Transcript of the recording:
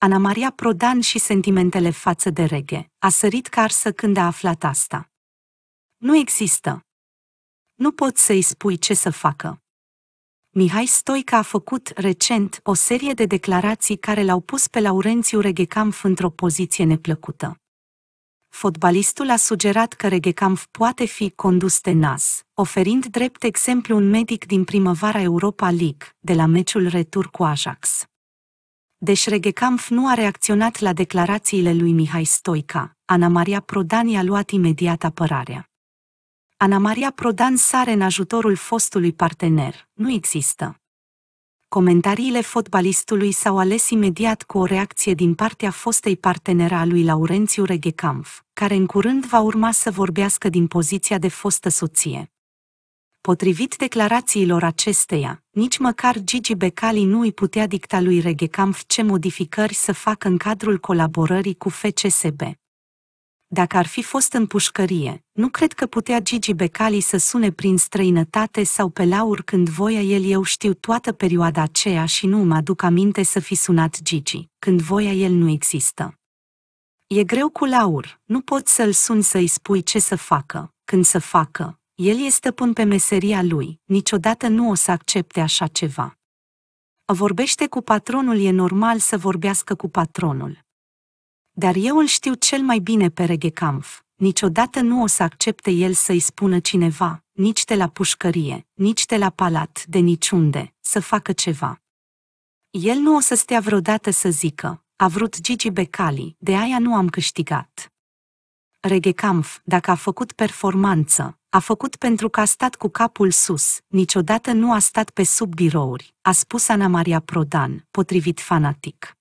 Ana Maria Prodan și sentimentele față de reghe. A sărit carsă când a aflat asta. Nu există. Nu pot să-i spui ce să facă. Mihai Stoica a făcut recent o serie de declarații care l-au pus pe Laurențiu Reghecamf într-o poziție neplăcută. Fotbalistul a sugerat că Reghecamf poate fi condus de nas, oferind drept exemplu un medic din primăvara Europa League, de la meciul retur cu Ajax. Deși nu a reacționat la declarațiile lui Mihai Stoica, Ana Maria Prodan i-a luat imediat apărarea. Ana Maria Prodan sare în ajutorul fostului partener, nu există. Comentariile fotbalistului s-au ales imediat cu o reacție din partea fostei partenera a lui Laurențiu Regecampf, care în curând va urma să vorbească din poziția de fostă soție. Potrivit declarațiilor acesteia, nici măcar Gigi Becali nu îi putea dicta lui Reghecamp ce modificări să facă în cadrul colaborării cu FCSB. Dacă ar fi fost în pușcărie, nu cred că putea Gigi Becali să sune prin străinătate sau pe laur când voia el eu știu toată perioada aceea și nu mă aduc aminte să fi sunat Gigi, când voia el nu există. E greu cu laur, nu poți să-l suni să-i spui ce să facă, când să facă, el e stăpân pe meseria lui, niciodată nu o să accepte așa ceva. Vorbește cu patronul, e normal să vorbească cu patronul. Dar eu îl știu cel mai bine pe Regecampf. Niciodată nu o să accepte el să-i spună cineva, nici de la pușcărie, nici de la palat, de niciunde, să facă ceva. El nu o să stea vreodată să zică, a vrut Gigi Becali, de aia nu am câștigat. Regekampf, dacă a făcut performanță, a făcut pentru că a stat cu capul sus, niciodată nu a stat pe sub birouri, a spus Ana Maria Prodan, potrivit fanatic.